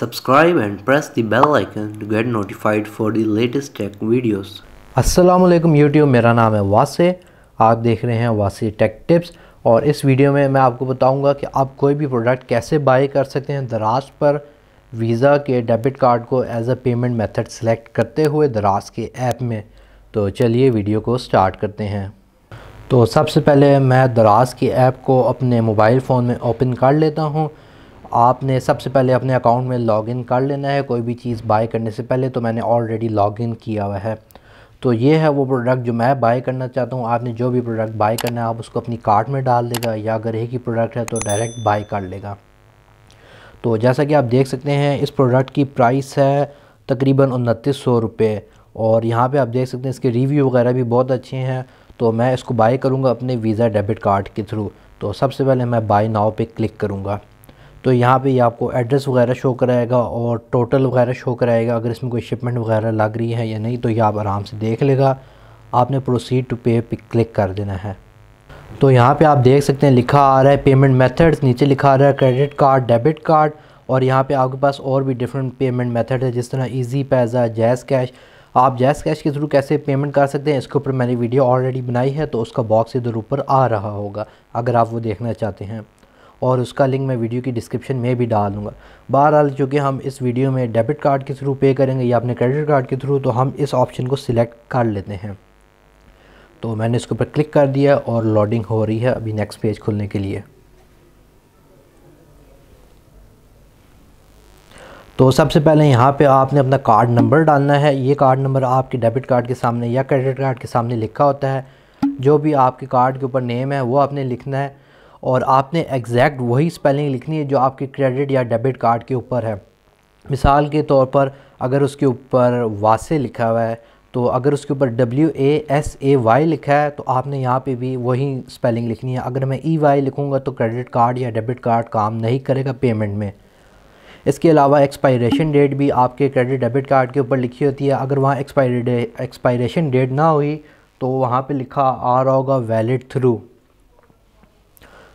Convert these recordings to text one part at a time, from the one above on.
Subscribe and press the bell to get notified for for latest tech tech videos. असलम YouTube मेरा नाम है वासे आप देख रहे हैं वासी टेक टिप्स और इस वीडियो में मैं आपको बताऊंगा कि आप कोई भी प्रोडक्ट कैसे बाय कर सकते हैं दराज पर वीज़ा के डेबिट कार्ड को as a payment method select करते हुए दराज के ऐप में तो चलिए वीडियो को स्टार्ट करते हैं तो सबसे पहले मैं दराज की ऐप को अपने मोबाइल फ़ोन में ओपन कर लेता हूँ आपने सबसे पहले अपने अकाउंट में लॉगिन कर लेना है कोई भी चीज़ बाय करने से पहले तो मैंने ऑलरेडी लॉगिन किया हुआ है तो ये है वो प्रोडक्ट जो मैं बाय करना चाहता हूँ आपने जो भी प्रोडक्ट बाय करना है आप उसको अपनी कार्ट में डाल देगा या अगर एक ही प्रोडक्ट है तो डायरेक्ट बाय कर लेगा तो जैसा कि आप देख सकते हैं इस प्रोडक्ट की प्राइस है तकरीबन उनतीस सौ रुपये और यहाँ पे आप देख सकते हैं इसके रिव्यू वगैरह भी बहुत अच्छे हैं तो मैं इसको बाई करूँगा अपने वीज़ा डेबिट कार्ड के थ्रू तो सबसे पहले मैं बाई नाव पे क्लिक करूँगा तो यहाँ पे ये आपको एड्रेस वगैरह शो कराएगा और टोटल वगैरह शो कराएगा अगर इसमें कोई शिपमेंट वगैरह लग रही है या नहीं तो ये आप आराम से देख लेगा आपने प्रोसीड टू पे पे क्लिक कर देना है तो यहाँ पे आप देख सकते हैं लिखा आ रहा है पेमेंट मेथड्स नीचे लिखा आ रहा है क्रेडिट कार्ड डेबिट कार्ड और यहाँ पर आपके पास और भी डिफरेंट पेमेंट मैथड है जिस तरह ईजी पैज़ा जैज़ कैश आप जैज़ कैश के थ्रू कैसे पेमेंट कर सकते हैं इसके ऊपर मैंने वीडियो ऑलरेडी बनाई है तो उसका बॉक्स इधर ऊपर आ रहा होगा अगर आप वो देखना चाहते हैं और उसका लिंक मैं वीडियो की डिस्क्रिप्शन में भी डाल दूँगा बहरहाल चूँकि हम इस वीडियो में डेबिट कार्ड के थ्रू पे करेंगे या अपने क्रेडिट कार्ड के थ्रू तो हम इस ऑप्शन को सिलेक्ट कर लेते हैं तो मैंने इसके ऊपर क्लिक कर दिया और लॉडिंग हो रही है अभी नेक्स्ट पेज खुलने के लिए तो सबसे पहले यहाँ पे आपने अपना कार्ड नंबर डालना है ये कार्ड नंबर आपके डेबिट कार्ड के सामने या क्रेडिट कार्ड के सामने लिखा होता है जो भी आपके कार्ड के ऊपर नेम है वो आपने लिखना है और आपने एग्जैक्ट वही स्पेलिंग लिखनी है जो आपके क्रेडिट या डेबिट कार्ड के ऊपर है मिसाल के तौर पर अगर उसके ऊपर वासे लिखा हुआ है तो अगर उसके ऊपर W A S A Y लिखा है तो आपने यहाँ पे भी वही स्पेलिंग लिखनी है अगर मैं ई e वाई लिखूँगा तो क्रेडिट कार्ड या डेबिट कार्ड काम नहीं करेगा पेमेंट में इसके अलावा एक्सपायरेशन डेट भी आपके क्रेडिट डेबिट कार्ड के ऊपर लिखी होती है अगर वहाँ एक्सपायरी डे एक्सपायरेशन डेट ना हुई तो वहाँ पे लिखा आ रहा होगा वैलिड थ्रू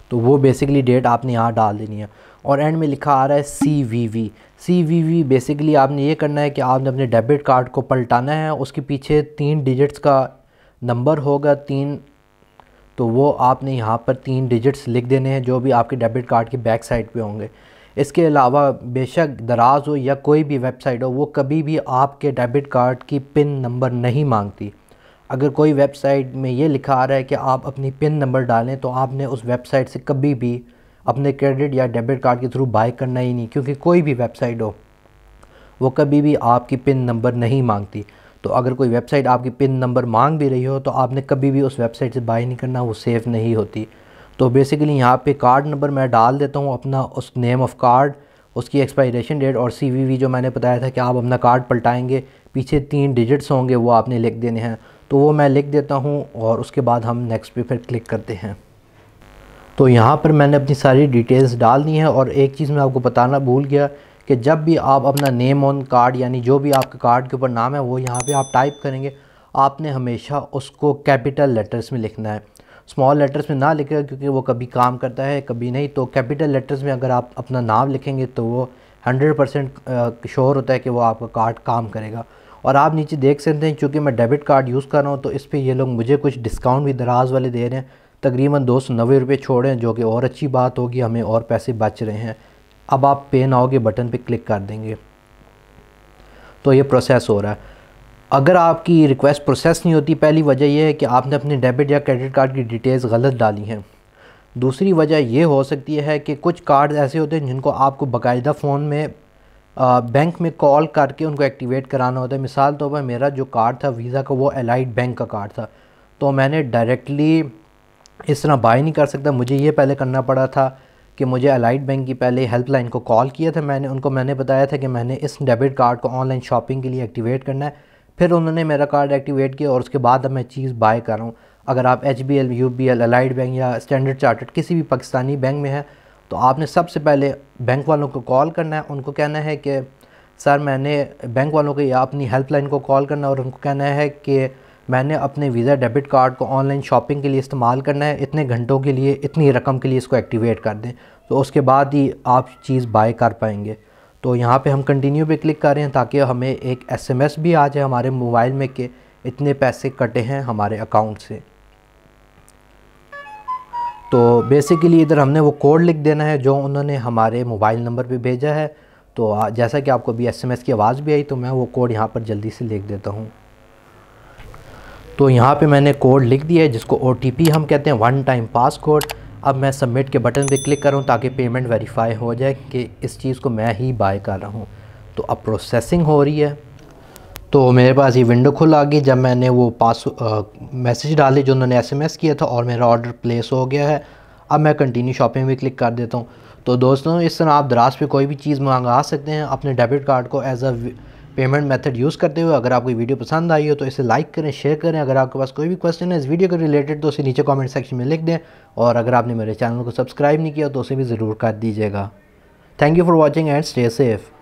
तो वो बेसिकली डेट आपने यहाँ डाल देनी है और एंड में लिखा आ रहा है C V V C V V basically आपने ये करना है कि आपने अपने डेबिट कार्ड को पलटाना है उसके पीछे तीन डिजिट्स का नंबर होगा तीन तो वो आपने यहाँ पर तीन डिजिट्स लिख देने हैं जो भी आपके डेबिट कार्ड की बैक साइड पे होंगे इसके अलावा बेशक दराज हो या कोई भी वेबसाइट हो वो कभी भी आपके डेबिट कार्ड की पिन नंबर नहीं मांगती अगर कोई वेबसाइट में ये लिखा आ रहा है कि आप अपनी पिन नंबर डालें तो आपने उस वेबसाइट से कभी भी अपने क्रेडिट या डेबिट कार्ड के थ्रू बाय करना ही नहीं क्योंकि कोई भी वेबसाइट हो वो कभी भी आपकी पिन नंबर नहीं मांगती तो अगर कोई वेबसाइट आपकी पिन नंबर मांग भी रही हो तो आपने कभी भी उस वेबसाइट से बाय नहीं करना वो सेफ़ नहीं होती तो बेसिकली यहाँ पे कार्ड नंबर मैं डाल देता हूँ अपना उस नेम ऑफ़ कार्ड उसकी एक्सपायरेशन डेट और सीवीवी जो मैंने बताया था कि आप अपना कार्ड पलटाएंगे पीछे तीन डिजिट्स होंगे वो आपने लिख देने हैं तो वो मैं लिख देता हूँ और उसके बाद हम नेक्स्ट पे फिर क्लिक करते हैं तो यहाँ पर मैंने अपनी सारी डिटेल्स डाल दी हैं और एक चीज़ मैं आपको बताना भूल गया कि जब भी आप अपना नेम ऑन कार्ड यानी जो भी आपके कार्ड के ऊपर नाम है वो यहाँ पर आप टाइप करेंगे आपने हमेशा उसको कैपिटल लेटर्स में लिखना है स्मॉल लेटर्स में ना लिखेगा क्योंकि वो कभी काम करता है कभी नहीं तो कैपिटल लेटर्स में अगर आप अपना नाम लिखेंगे तो वो हंड्रेड परसेंट श्योर होता है कि वो आपका कार्ड काम करेगा और आप नीचे देख सकते हैं चूँकि मैं डेबिट कार्ड यूज़ कर रहा हूँ तो इस पर ये लोग मुझे कुछ डिस्काउंट भी दराज वाले दे रहे हैं तकरीबन दो सौ नब्बे रुपये छोड़ रहे हैं जो कि और अच्छी बात होगी हमें और पैसे बच रहे हैं अब आप पे नाओ के बटन पर क्लिक कर देंगे तो ये प्रोसेस हो रहा है अगर आपकी रिक्वेस्ट प्रोसेस नहीं होती पहली वजह यह है कि आपने अपने डेबिट या क्रेडिट कार्ड की डिटेल्स गलत डाली हैं दूसरी वजह यह हो सकती है कि कुछ कार्ड ऐसे होते हैं जिनको आपको बाकायदा फ़ोन में बैंक में कॉल करके उनको एक्टिवेट कराना होता है मिसाल तौर तो पर मेरा जो कार्ड था वीज़ा का वो एलाइड बैंक का कार्ड था तो मैंने डायरेक्टली इस तरह बाय नहीं कर सकता मुझे ये पहले करना पड़ा था कि मुझे अलाइट बैंक की पहले हेल्पलाइन को कॉल किया था मैंने उनको मैंने बताया था कि मैंने इस डेबिट कार्ड को ऑनलाइन शॉपिंग के लिए एक्टिवेट करना है फिर उन्होंने मेरा कार्ड एक्टिवेट किया और उसके बाद अब मैं चीज़ बाय कर रहा हूँ अगर आप H B L U B L Allied bank या स्टैंडर्ड चार्टर्ड किसी भी पाकिस्तानी बैंक में है तो आपने सबसे पहले बैंक वालों को कॉल करना है उनको कहना है कि सर मैंने बैंक वालों को या अपनी हेल्पलाइन को कॉल करना है और उनको कहना है कि मैंने अपने वीज़ा डेबिट कार्ड को ऑनलाइन शॉपिंग के लिए इस्तेमाल करना है इतने घंटों के लिए इतनी रकम के लिए इसको एक्टिवेट कर दें तो उसके बाद ही आप चीज़ बाय कर पाएंगे तो यहाँ पे हम कंटिन्यू पे क्लिक कर रहे हैं ताकि हमें एक एसएमएस भी आ जाए हमारे मोबाइल में कि इतने पैसे कटे हैं हमारे अकाउंट से तो बेसिकली इधर हमने वो कोड लिख देना है जो उन्होंने हमारे मोबाइल नंबर पे भेजा है तो जैसा कि आपको अभी एसएमएस की आवाज़ भी आई तो मैं वो कोड यहाँ पर जल्दी से लिख देता हूँ तो यहाँ पे मैंने कोड लिख दिया है जिसको ओ हम कहते हैं वन टाइम पास कोड अब मैं सबमिट के बटन पर क्लिक करूँ ताकि पेमेंट वेरीफाई हो जाए कि इस चीज़ को मैं ही बाय कर रहा हूँ तो अब प्रोसेसिंग हो रही है तो मेरे पास ये विंडो खुल आ गई जब मैंने वो पास मैसेज डाली जो उन्होंने एसएमएस किया था और मेरा ऑर्डर प्लेस हो गया है अब मैं कंटिन्यू शॉपिंग भी क्लिक कर देता हूँ तो दोस्तों इस तरह आप दराज पे कोई भी चीज़ मंगा सकते हैं अपने डेबिट कार्ड को as a payment method use करते हुए अगर आपको वीडियो पसंद आई हो तो इसे लाइक करें शेयर करें अगर आपके पास कोई भी क्वेश्चन है इस वीडियो के रिलेटेड तो उसे नीचे कमेंट सेक्शन में लिख दें और अगर आपने मेरे चैनल को सब्सक्राइब नहीं किया तो उसे भी ज़रूर कर दीजिएगा thank you for watching and stay safe